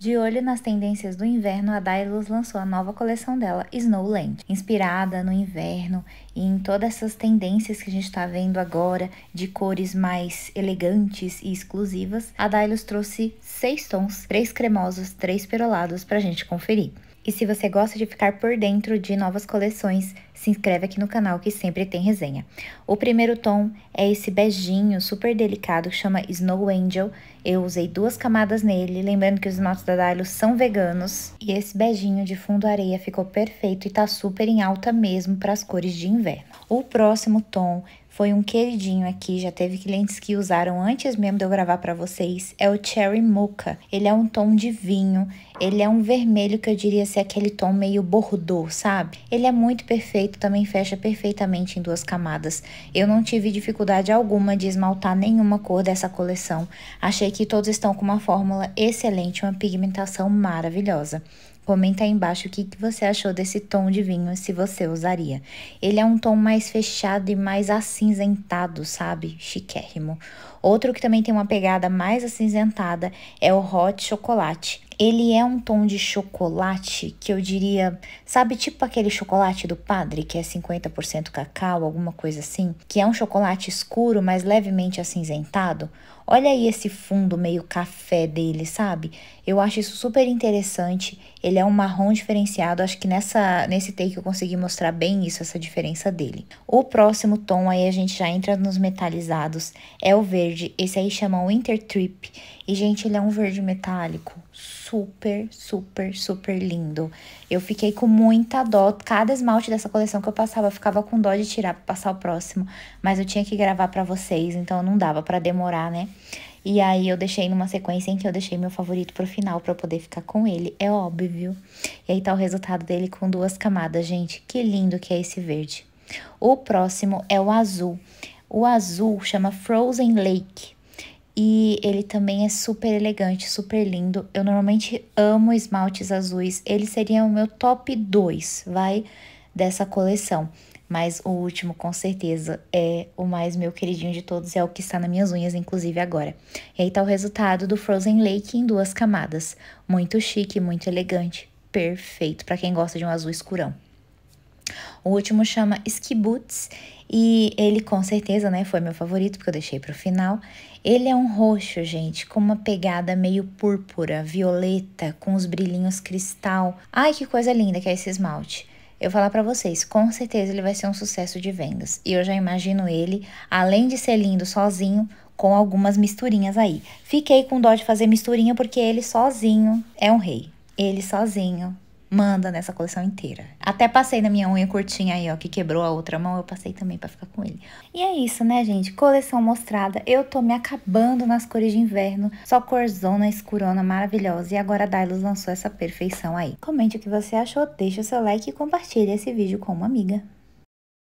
De olho nas tendências do inverno, a Dailus lançou a nova coleção dela, Snowland, inspirada no inverno e em todas essas tendências que a gente está vendo agora de cores mais elegantes e exclusivas. A Dailus trouxe seis tons, três cremosos, três perolados para a gente conferir. E se você gosta de ficar por dentro de novas coleções, se inscreve aqui no canal que sempre tem resenha. O primeiro tom é esse beijinho super delicado que chama Snow Angel. Eu usei duas camadas nele, lembrando que os esmaltes da Dailo são veganos. E esse beijinho de fundo areia ficou perfeito e tá super em alta mesmo para as cores de inverno. O próximo tom foi um queridinho aqui, já teve clientes que usaram antes mesmo de eu gravar para vocês. É o Cherry Mocha. Ele é um tom de vinho, ele é um vermelho que eu diria ser aquele tom meio bordô, sabe? Ele é muito perfeito, também fecha perfeitamente em duas camadas. Eu não tive dificuldade alguma de esmaltar nenhuma cor dessa coleção. Achei que todos estão com uma fórmula excelente, uma pigmentação maravilhosa. Comenta aí embaixo o que, que você achou desse tom de vinho, se você usaria. Ele é um tom mais fechado e mais acinzentado, sabe? Chiquérrimo. Outro que também tem uma pegada mais acinzentada é o hot chocolate. Ele é um tom de chocolate que eu diria, sabe, tipo aquele chocolate do padre, que é 50% cacau, alguma coisa assim, que é um chocolate escuro, mas levemente acinzentado. Olha aí esse fundo meio café dele, sabe? Eu acho isso super interessante. Ele é um marrom diferenciado. Acho que nessa, nesse take eu consegui mostrar bem isso, essa diferença dele. O próximo tom, aí a gente já entra nos metalizados, é o verde. Esse aí chama Winter Trip. E, gente, ele é um verde metálico super, super, super lindo. Eu fiquei com muita dó. Cada esmalte dessa coleção que eu passava, eu ficava com dó de tirar pra passar o próximo. Mas eu tinha que gravar para vocês, então não dava para demorar, né? E aí eu deixei numa sequência em que eu deixei meu favorito pro final para poder ficar com ele, é óbvio. E aí tá o resultado dele com duas camadas, gente. Que lindo que é esse verde. O próximo é o azul. O azul chama Frozen Lake. E ele também é super elegante, super lindo. Eu normalmente amo esmaltes azuis. Ele seria o meu top 2, vai, dessa coleção. Mas o último, com certeza, é o mais meu queridinho de todos. É o que está nas minhas unhas, inclusive, agora. E aí tá o resultado do Frozen Lake em duas camadas. Muito chique, muito elegante. Perfeito para quem gosta de um azul escurão. O último chama Skibuts e ele com certeza, né, foi meu favorito porque eu deixei para o final. Ele é um roxo, gente, com uma pegada meio púrpura, violeta, com os brilhinhos cristal. Ai, que coisa linda que é esse esmalte. Eu vou falar para vocês, com certeza ele vai ser um sucesso de vendas. E eu já imagino ele, além de ser lindo sozinho, com algumas misturinhas aí. Fiquei com dó de fazer misturinha porque ele sozinho é um rei. Ele sozinho manda nessa coleção inteira. Até passei na minha unha curtinha aí, ó, que quebrou a outra mão, eu passei também para ficar com ele. E é isso, né, gente? Coleção mostrada. Eu tô me acabando nas cores de inverno, só corzona escurona maravilhosa. E agora a Dailos lançou essa perfeição aí. Comente o que você achou, deixa o seu like e compartilhe esse vídeo com uma amiga.